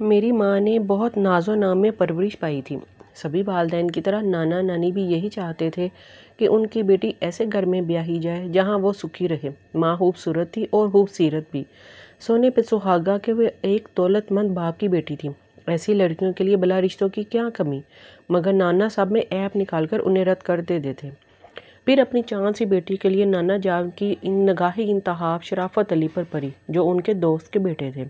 मेरी माँ ने बहुत नाज़ो नाम में परवरिश पाई थी सभी वालदेन की तरह नाना नानी भी यही चाहते थे कि उनकी बेटी ऐसे घर में ब्याही जाए जहाँ वो सुखी रहे माँ खूबसूरत थी और खूबसूरत भी सोने पे सुहागा के वे एक दौलतमंद बाप की बेटी थी ऐसी लड़कियों के लिए भला रिश्तों की क्या कमी मगर नाना साहब में ऐप निकाल कर उन्हें रद्द कर देते थे फिर अपनी चाँद सी बेटी के लिए नाना जाव की इन इंतहा शराफत अली पर पड़ी जो उनके दोस्त के बेटे थे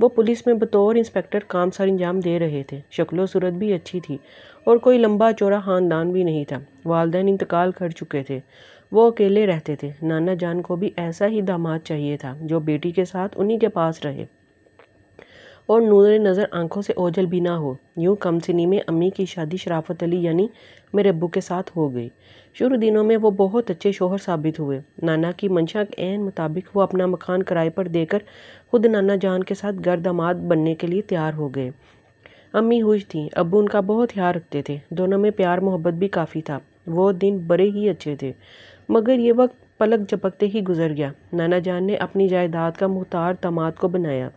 वो पुलिस में बतौर इंस्पेक्टर काम सर अंजाम दे रहे थे शक्लो सूरत भी अच्छी थी और कोई लंबा चौड़ा ख़ानदान भी नहीं था वालदे इंतकाल कर चुके थे वो अकेले रहते थे नाना जान को भी ऐसा ही दामाद चाहिए था जो बेटी के साथ उन्हीं के पास रहे और नूर नज़र आंखों से ओझल भी ना हो यूँ कमसिनी में अम्मी की शादी शराफत अली यानी मेरे अबू के साथ हो गई शुरू दिनों में वो बहुत अच्छे शोहर साबित हुए नाना की मंशा के एन मुताबिक वो अपना मकान किराए पर देकर खुद नाना जान के साथ गर दामाद बनने के लिए तैयार हो गए अम्मी हुश थीं अबू उनका बहुत ख्याल रखते थे दोनों में प्यार मोहब्बत भी काफ़ी था वो दिन बड़े ही अच्छे थे मगर ये वक्त पलक झपकते ही गुजर गया नाना जान ने अपनी जायदाद का मुहतार दामाद को बनाया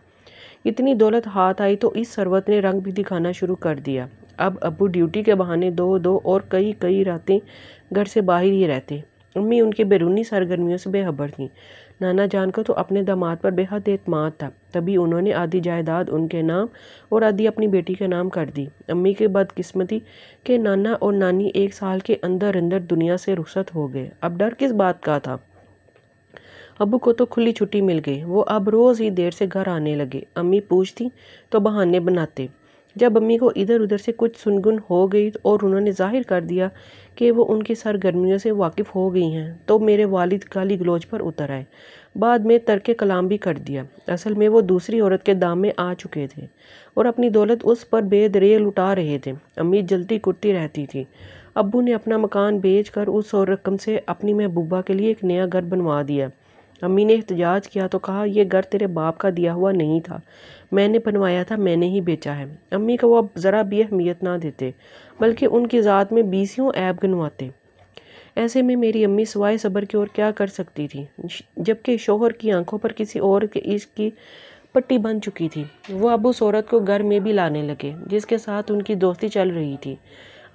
इतनी दौलत हाथ आई तो इस सरवत ने रंग भी दिखाना शुरू कर दिया अब अबू ड्यूटी के बहाने दो दो और कई कई रातें घर से बाहर ही रहते अम्मी उनकी बैरूनी सरगर्मियों से बेहबर थीं नाना जान का तो अपने दामाद पर बेहद एतम था तभी उन्होंने आधी जायदाद उनके नाम और आधी अपनी बेटी के नाम कर दी अम्मी की बदकिस्मती के नाना और नानी एक साल के अंदर अंदर दुनिया से रुखसत हो गए अब डर किस बात का था अबू को तो खुली छुट्टी मिल गई वो अब रोज़ ही देर से घर आने लगे अम्मी पूछती तो बहाने बनाते जब अम्मी को इधर उधर से कुछ सुनगुन हो गई और उन्होंने जाहिर कर दिया कि वो उनकी सरगर्मियों से वाकिफ़ हो गई हैं तो मेरे वालिद गाली गलोज पर उतर आए बाद में तर्क कलाम भी कर दिया असल में वो दूसरी औरत के दाम में आ चुके थे और अपनी दौलत उस पर बेदरे लुटा रहे थे अम्मी जलती कुटती रहती थी अबू ने अपना मकान बेच कर उस और रकम से अपनी महबूबा के लिए एक नया घर बनवा दिया अम्मी ने एहतजाज किया तो कहा यह घर तेरे बाप का दिया हुआ नहीं था मैंने बनवाया था मैंने ही बेचा है अम्मी को वो ज़रा भी अहमियत ना देते बल्कि उनकी ज़ात में बीसियों ऐप गनवाते ऐसे में मेरी अम्मी सवाए सब्र की ओर क्या कर सकती थी जबकि शोहर की आंखों पर किसी और के इश्क की पट्टी बन चुकी थी वो अब उस औरत को घर में भी लाने लगे जिसके साथ उनकी दोस्ती चल रही थी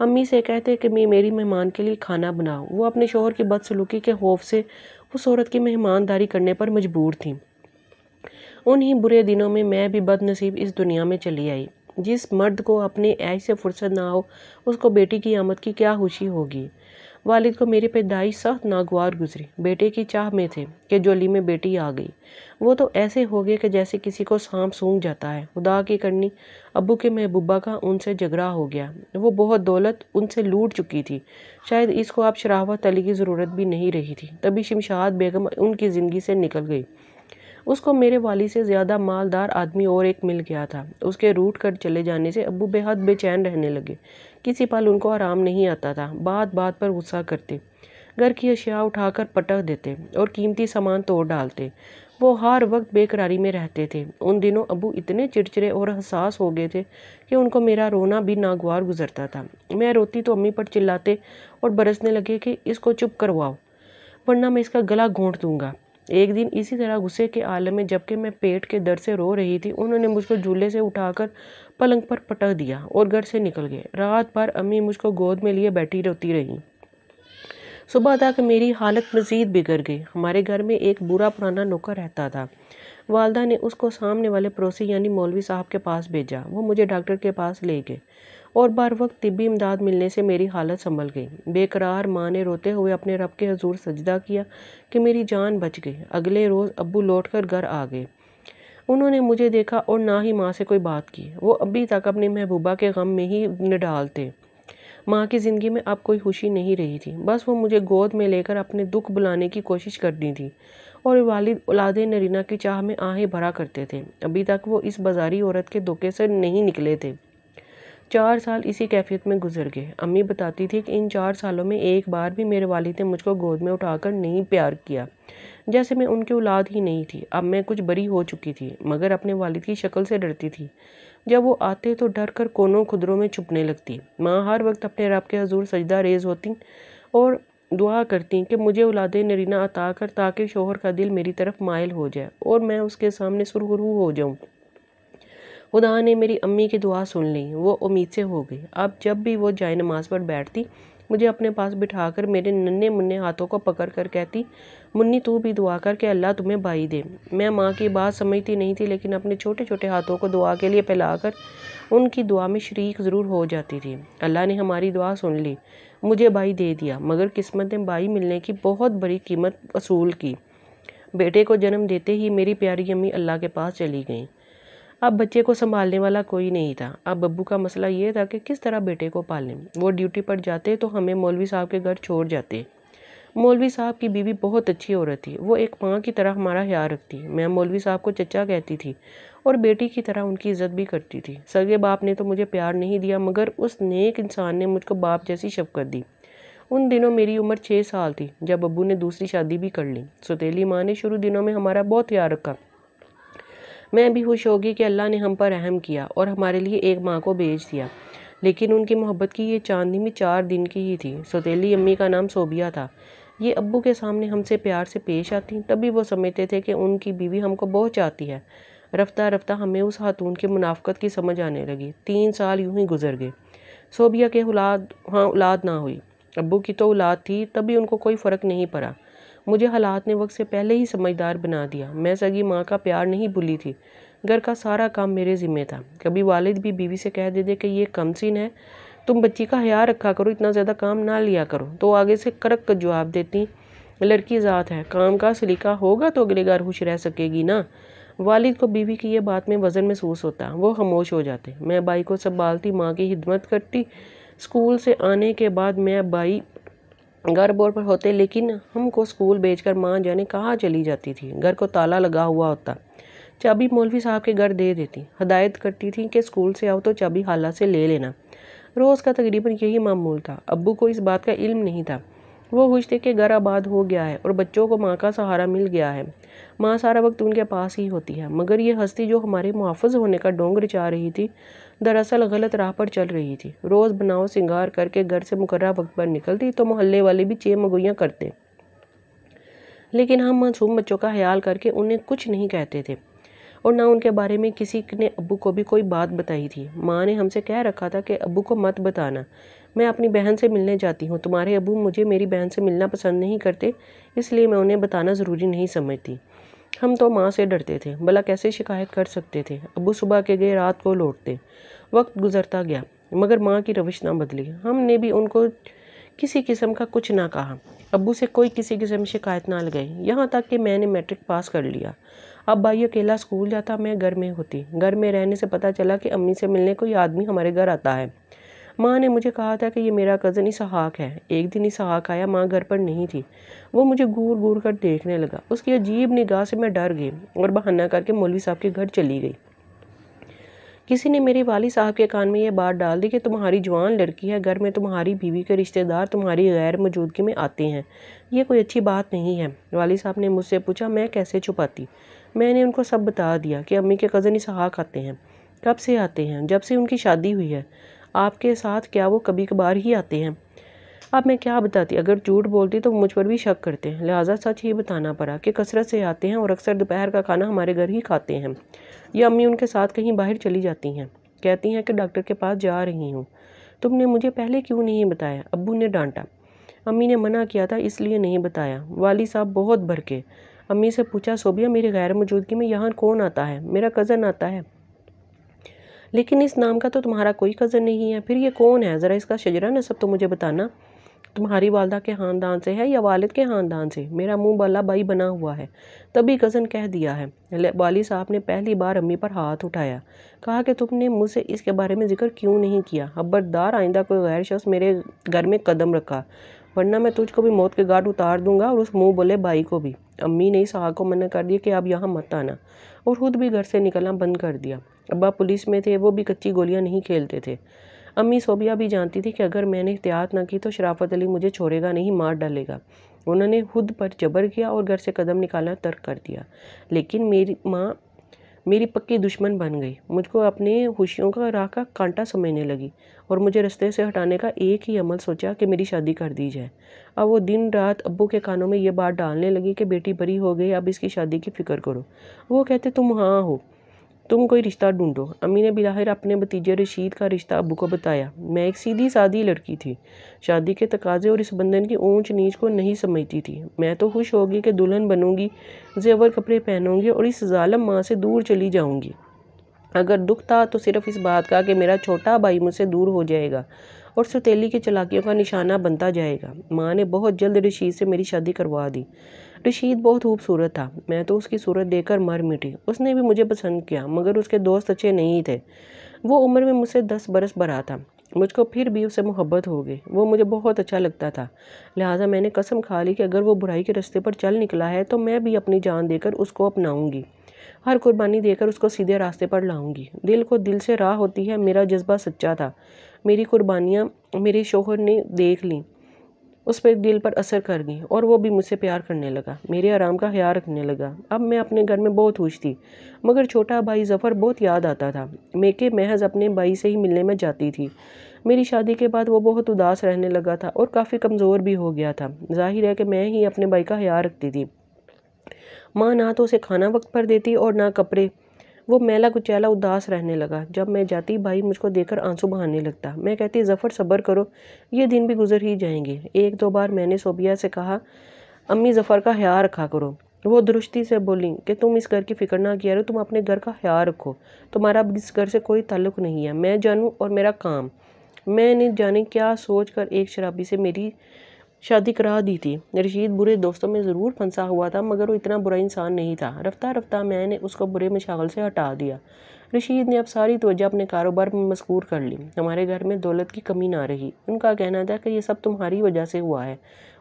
अम्मी से कहते कि मैं मेरी मेहमान के लिए खाना बनाऊँ वो अपने शोहर की बदसलूकी के खौफ से उस औरत की मेहमानदारी करने पर मजबूर थी उन्हीं बुरे दिनों में मैं भी बदनसीब इस दुनिया में चली आई जिस मर्द को अपने ऐश से फुर्सत ना हो उसको बेटी की आमद की क्या खुशी होगी वालिद को मेरी पैदाइश सख्त नागवार गुजरी बेटे की चाह में थे कि जोली में बेटी आ गई वो तो ऐसे हो गए कि जैसे किसी को सांप सूंघ जाता है खुदा की करनी अबू के महबूबा का उनसे झगड़ा हो गया वो बहुत दौलत उनसे लूट चुकी थी शायद इसको आप शराबा तली की ज़रूरत भी नहीं रही थी तभी शमशाद बेगम उनकी ज़िंदगी से निकल गई उसको मेरे वाली से ज़्यादा मालदार आदमी और एक मिल गया था उसके रूट कर चले जाने से अबू बेहद बेचैन रहने लगे किसी पाल उनको आराम नहीं आता था बात बात पर गुस्सा करते घर की अशिया उठाकर पटक देते और कीमती सामान तोड़ डालते वो हर वक्त बेकरारी में रहते थे उन दिनों अबू इतने चिड़चिड़े और हसास हो गए थे कि उनको मेरा रोना भी नागवार गुजरता था मैं रोती तो अम्मी पर चिल्लाते और बरसने लगे कि इसको चुप करवाओ वरना मैं इसका गला घोंट दूंगा एक दिन इसी तरह गुस्से के आलम में जबकि मैं पेट के दर से रो रही थी उन्होंने मुझको झूले से उठाकर पलंग पर पटक दिया और घर से निकल गए रात भर अम्मी मुझको गोद में लिए बैठी रोती रहीं सुबह तक मेरी हालत मज़ीद बिगड़ गई हमारे घर में एक बुरा पुराना नौकर रहता था वालदा ने उसको सामने वाले पड़ोसी यानी मौलवी साहब के पास भेजा वो मुझे डॉक्टर के पास ले गए और बार वक्त तिबी इमदाद मिलने से मेरी हालत संभल गई बेकरार माँ ने रोते हुए अपने रब के हजूर सजदा किया कि मेरी जान बच गई अगले रोज़ अबू लौट कर घर आ गए उन्होंने मुझे देखा और ना ही माँ से कोई बात की वो अभी तक अपनी महबूबा के गम में ही निडाल थे माँ की ज़िंदगी में अब कोई खुशी नहीं रही थी बस वो मुझे गोद में लेकर अपने दुख बुलाने की कोशिश करती थी और वालिद उलाद नरीना की चाह में आहें भरा करते थे अभी तक वो इस बाजारी औरत के धोखे से नहीं निकले थे चार साल इसी कैफियत में गुजर गए अम्मी बताती थी कि इन चार सालों में एक बार भी मेरे वालिद ने मुझको गोद में उठाकर नहीं प्यार किया जैसे मैं उनकी औलाद ही नहीं थी अब मैं कुछ बड़ी हो चुकी थी मगर अपने वालिद की शक्ल से डरती थी जब वो आते तो डर कर कोनों खुदरों में छुपने लगती माँ हर वक्त अपने रब के हजूर सजदा रेज होती और दुआ करती कि मुझे औलाद नरीना अता कर ताकि शोहर का दिल मेरी तरफ मायल हो जाए और मैं उसके सामने सुरगुरू हो जाऊँ खुदा ने मेरी अम्मी की दुआ सुन ली वो उम्मीद से हो गई अब जब भी वो जाय नमाज पर बैठती मुझे अपने पास बिठाकर मेरे नन्हे मुन्ने हाथों को पकड़ कर कहती मुन्नी तू भी दुआ कर अल्लाह तुम्हें भाई दे मैं माँ की बात समझती नहीं थी लेकिन अपने छोटे छोटे हाथों को दुआ के लिए फैलाकर उनकी दुआ में शरीक ज़रूर हो जाती थी अल्लाह ने हमारी दुआ सुन ली मुझे भाई दे दिया मगर किस्मत ने भाई मिलने की बहुत बड़ी कीमत वसूल की बेटे को जन्म देते ही मेरी प्यारी अम्मी अल्लाह के पास चली गई अब बच्चे को संभालने वाला कोई नहीं था अब बब्बू का मसला ये था कि किस तरह बेटे को पालें वो ड्यूटी पर जाते तो हमें मौलवी साहब के घर छोड़ जाते मौलवी साहब की बीवी बहुत अच्छी औरत थी वो एक माँ की तरह हमारा ख्याल रखती मैं मौलवी साहब को चचा कहती थी और बेटी की तरह उनकी इज्जत भी करती थी सगे बाप ने तो मुझे प्यार नहीं दिया मगर उस नेक इंसान ने मुझको बाप जैसी शफकत दी उन दिनों मेरी उम्र छः साल थी जब अबू ने दूसरी शादी भी कर ली सतीली माँ ने शुरू दिनों में हमारा बहुत ख्याल रखा मैं भी खुश होगी कि अल्लाह ने हम पर रहम किया और हमारे लिए एक माँ को भेज दिया लेकिन उनकी मोहब्बत की ये चांदनी में चार दिन की ही थी सौतीली अम्मी का नाम सोबिया था ये अब्बू के सामने हमसे प्यार से पेश आती तभी वो समझते थे कि उनकी बीवी हमको बहुत चाहती है रफ्ता रफ्ता हमें उस खातून की मुनाफ़त की समझ आने लगी तीन साल यूं ही गुजर गए सोबिया के औलाद हाँ औलाद ना हुई अब्बू की तो औलाद थी तभी उनको कोई फ़र्क नहीं पड़ा मुझे हालात ने वक्त से पहले ही समझदार बना दिया मैं सगी माँ का प्यार नहीं भूली थी घर का सारा काम मेरे ज़िम्मे था कभी वालिद भी बीवी से कह देते कि ये कम सीन है तुम बच्ची का हया रखा करो इतना ज़्यादा काम ना लिया करो तो आगे से करक जवाब देती लड़की ज़ात है काम का सलीका होगा तो अगले घर खुश रह सकेगी ना वालिद को बीवी की यह बात में वज़न महसूस होता वो खामोश हो जाते मैं बाई को संभालती माँ की हिदमत करती स्कूल से आने के बाद मैं बाई घर बोर पर होते लेकिन हमको स्कूल भेजकर माँ जाने कहाँ चली जाती थी घर को ताला लगा हुआ होता चाबी मौलवी साहब के घर दे देती हदायत करती थी कि स्कूल से आओ तो चाबी हाला से ले लेना रोज़ का तकरीबन यही मामूल था अब्बू को इस बात का इल्म नहीं था वो खुश थे कि घर आबाद हो गया है और बच्चों को माँ का सहारा मिल गया है माँ सारा वक्त उनके पास ही होती है मगर ये हस्ती जो हमारे मुहाफ़ होने का डोंगर चाह रही थी दरअसल गलत राह पर चल रही थी रोज़ बनाओ सिंगार करके घर से मुकर्रा वक्त पर निकलती तो मोहल्ले वाले भी चे मगोइयाँ करते लेकिन हम मासूम बच्चों का ख्याल करके उन्हें कुछ नहीं कहते थे और ना उनके बारे में किसी ने अबू को भी कोई बात बताई थी माँ ने हमसे कह रखा था कि अबू को मत बताना मैं अपनी बहन से मिलने जाती हूँ तुम्हारे अबू मुझे मेरी बहन से मिलना पसंद नहीं करते इसलिए मैं उन्हें बताना ज़रूरी नहीं समझती हम तो माँ से डरते थे भला कैसे शिकायत कर सकते थे अबू सुबह के गए रात को लौटते वक्त गुजरता गया मगर माँ की रविश ना बदली हमने भी उनको किसी किस्म का कुछ ना कहा अबू से कोई किसी किस्म शिकायत ना लगाई यहाँ तक कि मैंने मैट्रिक पास कर लिया अब भाई अकेला स्कूल जाता मैं घर में होती घर में रहने से पता चला कि अम्मी से मिलने कोई आदमी हमारे घर आता है माँ ने मुझे कहा था कि ये मेरा कज़न इसहाक है एक दिन इसहाक आया माँ घर पर नहीं थी वो मुझे घूर घूर कर देखने लगा उसकी अजीब निगाह से मैं डर गई और बहाना करके मौलवी साहब के घर चली गई किसी ने मेरे वाली साहब के कान में यह बात डाल दी कि तुम्हारी जवान लड़की है घर में तुम्हारी बीवी के रिश्तेदार तुम्हारी गैर मौजूदगी में आते हैं ये कोई अच्छी बात नहीं है वाली साहब ने मुझसे पूछा मैं कैसे छुपाती मैंने उनको सब बता दिया कि अम्मी के कज़न इसहाक आते हैं कब से आते हैं जब से उनकी शादी हुई है आपके साथ क्या वो कभी कभार ही आते हैं अब मैं क्या बताती अगर झूठ बोलती तो मुझ पर भी शक करते हैं लिहाजा सच ही बताना पड़ा कि कसरत से आते हैं और अक्सर दोपहर का खाना हमारे घर ही खाते हैं ये अम्मी उनके साथ कहीं बाहर चली जाती हैं कहती हैं कि डॉक्टर के पास जा रही हूँ तुमने मुझे पहले क्यों नहीं बताया अबू ने डांटा अम्मी ने मना किया था इसलिए नहीं बताया वाली साहब बहुत भरके अम्मी से पूछा सोबिया मेरी गैर मौजूदगी में यहाँ कौन आता है मेरा कज़न आता है लेकिन इस नाम का तो तुम्हारा कोई कज़न नहीं है फिर ये कौन है ज़रा इसका शजरा नसब तो मुझे बताना तुम्हारी वालदा के ख़ानदान से है या वालिद के ख़ानदान से मेरा मुंह बला भाई बना हुआ है तभी कज़न कह दिया है वाली साहब ने पहली बार अम्मी पर हाथ उठाया कहा कि तुमने मुझसे इसके बारे में जिक्र क्यों नहीं किया खबरदार आइंदा कोई गैर शख्स मेरे घर में कदम रखा वरना मैं तुझको भी मौत के गार्ड उतार दूंगा और उस मुँह बोले भाई को भी अम्मी ने इस को मना कर दिया कि आप यहाँ मत आना और ख़ुद भी घर से निकलना बंद कर दिया अब्बा पुलिस में थे वो भी कच्ची गोलियां नहीं खेलते थे अम्मी सोबिया भी जानती थी कि अगर मैंने एहतियात ना की तो शराफत अली मुझे छोड़ेगा नहीं मार डालेगा उन्होंने खुद पर जबर किया और घर से कदम निकालना तर्क कर दिया लेकिन मेरी माँ मेरी पक्की दुश्मन बन गई मुझको अपने खुशियों का राह का कांटा समझने लगी और मुझे रस्ते से हटाने का एक ही अमल सोचा कि मेरी शादी कर दी जाए अब वो दिन रात अब्बू के कानों में ये बात डालने लगी कि बेटी बड़ी हो गई अब इसकी शादी की फ़िक्र करो वो कहते तुम हाँ हो तुम कोई रिश्ता ढूंढो अम्मी ने बिलाहिर अपने भतीजे रशीद का रिश्ता अबू को बताया मैं एक सीधी सादी लड़की थी शादी के तकाजे और इस बंधन की ऊंच नीच को नहीं समझती थी मैं तो खुश होगी कि दुल्हन बनूंगी जेवर कपड़े पहनूंगी और इस जालम माँ से दूर चली जाऊंगी अगर दुख था तो सिर्फ इस बात का कि मेरा छोटा भाई मुझसे दूर हो जाएगा और सतीली की चलाकियों का निशाना बनता जाएगा माँ ने बहुत जल्द रशीद से मेरी शादी करवा दी रशीद बहुत खूबसूरत था मैं तो उसकी सूरत देखकर मर मिटी उसने भी मुझे पसंद किया मगर उसके दोस्त अच्छे नहीं थे वो उम्र में मुझसे दस बरस बड़ा था मुझको फिर भी उससे मोहब्बत हो गई वो मुझे बहुत अच्छा लगता था लिहाजा मैंने कसम खा ली कि अगर वो बुराई के रास्ते पर चल निकला है तो मैं भी अपनी जान देकर उसको अपनाऊंगी हर कुर्बानी देकर उसको सीधे रास्ते पर लाऊंगी दिल को दिल से राह होती है मेरा जज्बा सच्चा था मेरी कुर्बानियाँ मेरे शोहर ने देख ली उस पर दिल पर असर कर गई और वो भी मुझसे प्यार करने लगा मेरे आराम का ख्याल रखने लगा अब मैं अपने घर में बहुत खुश थी मगर छोटा भाई ज़फ़र बहुत याद आता था मैं के महज अपने भाई से ही मिलने में जाती थी मेरी शादी के बाद वो बहुत उदास रहने लगा था और काफ़ी कमज़ोर भी हो गया था जाहिर है कि मैं ही अपने भाई का ख्याल रखती थी माँ ना तो उसे खाना वक्त पर देती और ना कपड़े वो मैला कुचैला उदास रहने लगा जब मैं जाती भाई मुझको देखकर आंसू बहाने लगता मैं कहती ज़फ़र सब्र करो ये दिन भी गुजर ही जाएंगे एक दो बार मैंने सोबिया से कहा अम्मी ज़फ़र का ख्याल रखा करो वो दुरुस्ती से बोली कि तुम इस घर की फ़िक्र ना किया करो तुम अपने घर का ख्याल रखो तुम्हारा अब इस घर से कोई ताल्लुक नहीं है मैं जानूँ और मेरा काम मैंने जाने क्या सोच कर एक शराबी से मेरी शादी करा दी थी रशीद बुरे दोस्तों में ज़रूर फंसा हुआ था मगर वो इतना बुरा इंसान नहीं था रफ्तार रफ्तार मैंने उसको बुरे मशागल से हटा दिया रशीद ने अब सारी तोजह अपने कारोबार में मशहूर कर ली हमारे घर में दौलत की कमी ना रही उनका कहना था कि यह सब तुम्हारी वजह से हुआ है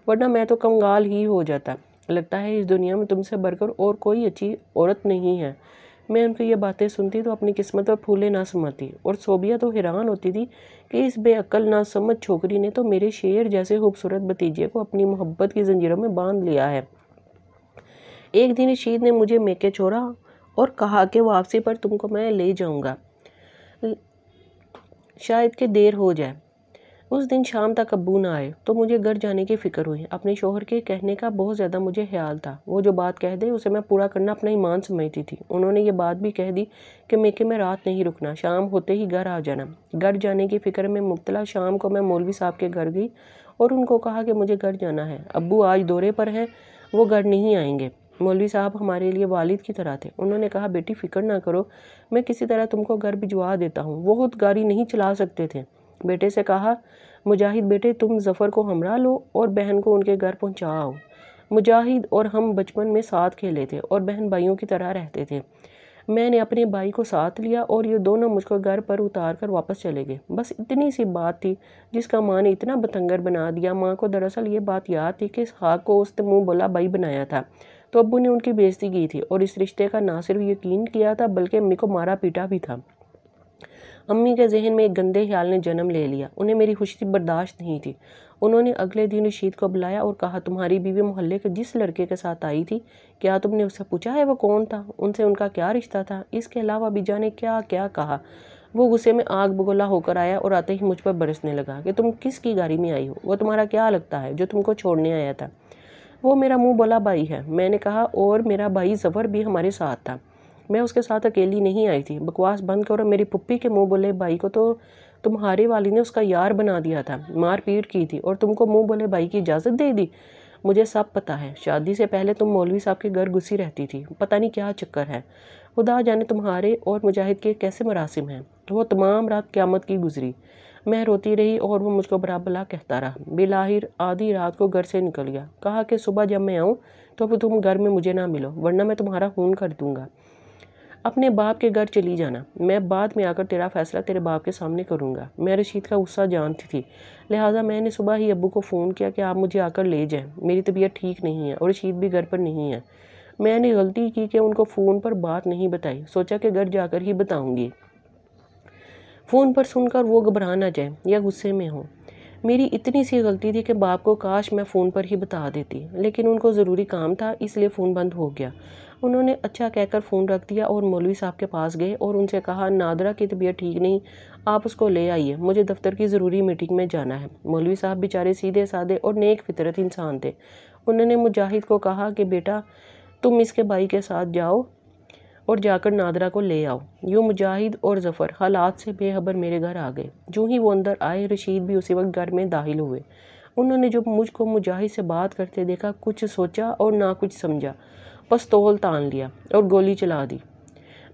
वरना मैं तो कंगाल ही हो जाता लगता है इस दुनिया में तुमसे बढ़कर और कोई अच्छी औरत नहीं है मैं उनकी ये बातें सुनती तो अपनी किस्मत पर फूले ना समाती और सोबिया तो हैरान होती थी कि इस बेअक्ल ना समझ छोकरी ने तो मेरे शेर जैसे खूबसूरत भतीजे को अपनी मोहब्बत की जंजीरों में बांध लिया है एक दिन शीद ने मुझे मेके छोड़ा और कहा कि वापसी पर तुमको मैं ले जाऊँगा शायद के देर हो जाए उस दिन शाम तक अबू ना आए तो मुझे घर जाने की फ़िक्र हुई अपने शोहर के कहने का बहुत ज़्यादा मुझे ख्याल था वो जो बात कह दे उसे मैं पूरा करना अपना ईमान समझती थी उन्होंने ये बात भी कह दी कि मेके में रात नहीं रुकना शाम होते ही घर आ जाना घर जाने की फ़िक्र में मुबतला शाम को मैं मौलवी साहब के घर गई और उनको कहा कि मुझे घर जाना है अबू आज दौरे पर हैं वो घर नहीं आएंगे मौलवी साहब हमारे लिए वालिद की तरह थे उन्होंने कहा बेटी फ़िक्र ना करो मैं किसी तरह तुमको घर भिजवा देता हूँ वो खुद गाड़ी नहीं चला सकते थे बेटे से कहा मुजाहिद बेटे तुम ज़फ़र को हमरा लो और बहन को उनके घर पहुंचाओ मुजाहिद और हम बचपन में साथ खेले थे और बहन भाइयों की तरह रहते थे मैंने अपने भाई को साथ लिया और ये दोनों मुझको घर पर उतार कर वापस चले गए बस इतनी सी बात थी जिसका माँ ने इतना बतंगर बना दिया माँ को दरअसल ये बात याद थी कि हाक को उसने मुँह बोला भाई बनाया था तो अबू ने उनकी बेइज्जती की थी और इस रिश्ते का ना सिर्फ यकीन किया था बल्कि अम्मी को मारा पीटा भी था अम्मी के जहन में एक गंदे ख्याल ने जन्म ले लिया उन्हें मेरी खुशी बर्दाश्त नहीं थी उन्होंने अगले दिन रशीद को बुलाया और कहा तुम्हारी बीवी मोहल्ले के जिस लड़के के साथ आई थी क्या तुमने उससे पूछा है वो कौन था उनसे उनका क्या रिश्ता था इसके अलावा बीजा ने क्या क्या कहा वो गुस्से में आग बगोला होकर आया और आते ही मुझ पर बरसने लगा कि तुम किस की गाड़ी में आई हो वो तुम्हारा क्या लगता है जो तुमको छोड़ने आया था वो मेरा मुंह बोला भाई है मैंने कहा और मेरा भाई जफर भी हमारे साथ था मैं उसके साथ अकेली नहीं आई थी बकवास बंद करो मेरी पुप्पी के मुँह बोले भाई को तो तुम्हारे वाली ने उसका यार बना दिया था मार पीट की थी और तुमको मुँह बोले भाई की इजाज़त दे दी मुझे सब पता है शादी से पहले तुम मौलवी साहब के घर घुसी रहती थी पता नहीं क्या चक्कर है खुदा जाने तुम्हारे और मुजाहिद के कैसे मरासिम हैं तो वो तमाम रात क़्यामत की गुजरी मैं रोती रही और वो मुझको बराबला कहता रहा बिलाहिर आधी रात को घर से निकल गया कहा कि सुबह जब मैं आऊँ तो तुम घर में मुझे ना मिलो वरना मैं तुम्हारा खून कर दूँगा अपने बाप के घर चली जाना मैं बाद में आकर तेरा फ़ैसला तेरे बाप के सामने करूँगा मैं रशीद का गुस्सा जानती थी लिहाजा मैंने सुबह ही अबू को फ़ोन किया कि आप मुझे आकर ले जाएं मेरी तबीयत ठीक नहीं है और रशीद भी घर पर नहीं है मैंने गलती की कि उनको फ़ोन पर बात नहीं बताई सोचा कि घर जाकर ही बताऊँगी फ़ोन पर सुनकर वो घबरा ना जाए या गुस्से में हो मेरी इतनी सी गलती थी कि बाप को काश मैं फ़ोन पर ही बता देती लेकिन उनको ज़रूरी काम था इसलिए फ़ोन बंद हो गया उन्होंने अच्छा कहकर फ़ोन रख दिया और मौलवी साहब के पास गए और उनसे कहा नादरा की तबीयत ठीक नहीं आप उसको ले आइए मुझे दफ्तर की ज़रूरी मीटिंग में जाना है मौलवी साहब बेचारे सीधे साधे और नेक फितरत इंसान थे उन्होंने मुजाहिद को कहा कि बेटा तुम इसके भाई के साथ जाओ और जाकर नादरा को ले आओ यूँ मुजाहिद और जफ़र हालात से बेहबर मेरे घर आ गए जो ही वो अंदर आए रशीद भी उसी वक्त घर में दाखिल हुए उन्होंने जब मुझको मुजाहिद से बात करते देखा कुछ सोचा और ना कुछ समझा पस्तौल तान लिया और गोली चला दी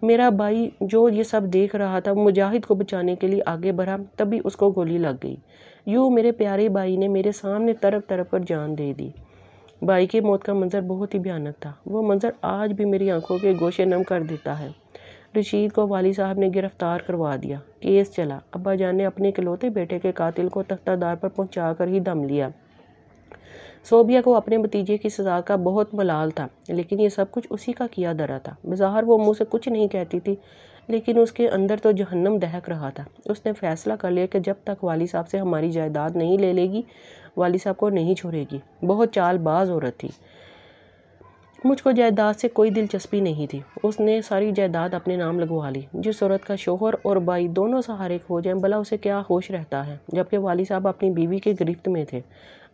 मेरा भाई जो ये सब देख रहा था मुजाहिद को बचाने के लिए आगे बढ़ा तभी उसको गोली लग गई यूँ मेरे प्यारे भाई ने मेरे सामने तरफ तरफ कर जान दे दी भाई की मौत का मंज़र बहुत ही भयानक था वो मंज़र आज भी मेरी आंखों के गोशे नम कर देता है रशीद को वाली साहब ने गिरफ़्तार करवा दिया केस चला अब्बा जान ने अपने इकलौते बेटे के कातिल को तख्तादार पर पहुँचा कर ही दम लिया सोबिया को अपने भतीजे की सज़ा का बहुत मलाल था लेकिन ये सब कुछ उसी का किया दरा था बज़ाहर वो मुँह से कुछ नहीं कहती थी लेकिन उसके अंदर तो जहन्नम दहक रहा था उसने फैसला कर लिया कि जब तक वाली साहब से हमारी जायदाद नहीं ले लेगी वाली साहब को नहीं छोड़ेगी बहुत चालबाज औरत थी मुझको जायदाद से कोई दिलचस्पी नहीं थी उसने सारी जायदाद अपने नाम लगवा ली जिस औरत का शोहर और भाई दोनों सहारे खो जाएं भला उसे क्या होश रहता है जबकि वाली साहब अपनी बीवी के गिरफ्त में थे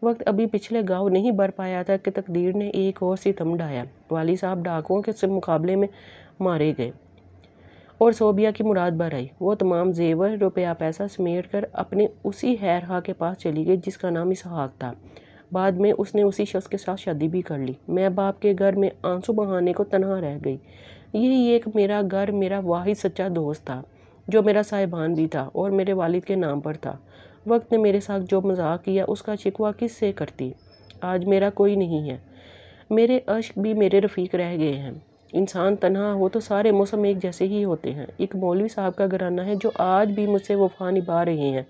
वक्त अभी पिछले गांव नहीं भर पाया था कि तकदीर ने एक और सितम ढाया वाली साहब डाकुओं के मुकाबले में मारे गए और सोबिया की मुराद भर आई वो तमाम जेवर रुपया पैसा समेट कर अपने उसी हैरहा के पास चली गई जिसका नाम इसहाक था बाद में उसने उसी शख्स के साथ शादी भी कर ली मैं बाप के घर में आंसू बहाने को तनहा रह गई यही एक मेरा घर मेरा वाहि सच्चा दोस्त था जो मेरा साहिबान भी था और मेरे वालिद के नाम पर था वक्त ने मेरे साथ जो मजाक किया उसका शिकवा किस से करती आज मेरा कोई नहीं है मेरे अश्क भी मेरे रफ़ीक रह गए हैं इंसान तनहा हो तो सारे मौसम एक जैसे ही होते हैं एक मौलवी साहब का घराना है जो आज भी मुझसे वफा निभा रहे हैं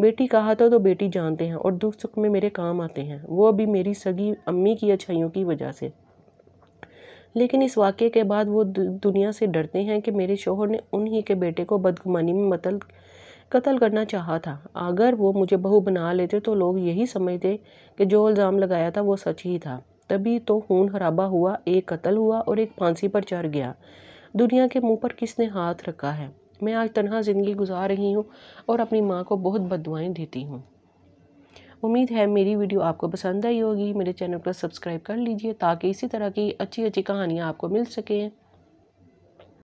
बेटी कहा था तो बेटी जानते हैं और दुख सुख में मेरे काम आते हैं वो अभी मेरी सगी अम्मी की अच्छाइयों की वजह से लेकिन इस वाक्य के बाद वो दुनिया से डरते हैं कि मेरे शोहर ने उन्हीं के बेटे को बदगुमानी में मतल कत्ल करना चाहा था अगर वो मुझे बहू बना लेते तो लोग यही समझते कि जो इल्ज़ाम लगाया था वो सच ही था तभी तो खून हराबा हुआ एक कत्ल हुआ और एक फांसी पर चढ़ गया दुनिया के मुंह पर किसने हाथ रखा है मैं आज तनहा ज़िंदगी गुजार रही हूँ और अपनी माँ को बहुत बदवाएँ देती हूँ उम्मीद है मेरी वीडियो आपको पसंद आई होगी मेरे चैनल को सब्सक्राइब कर लीजिए ताकि इसी तरह की अच्छी अच्छी कहानियाँ आपको मिल सकें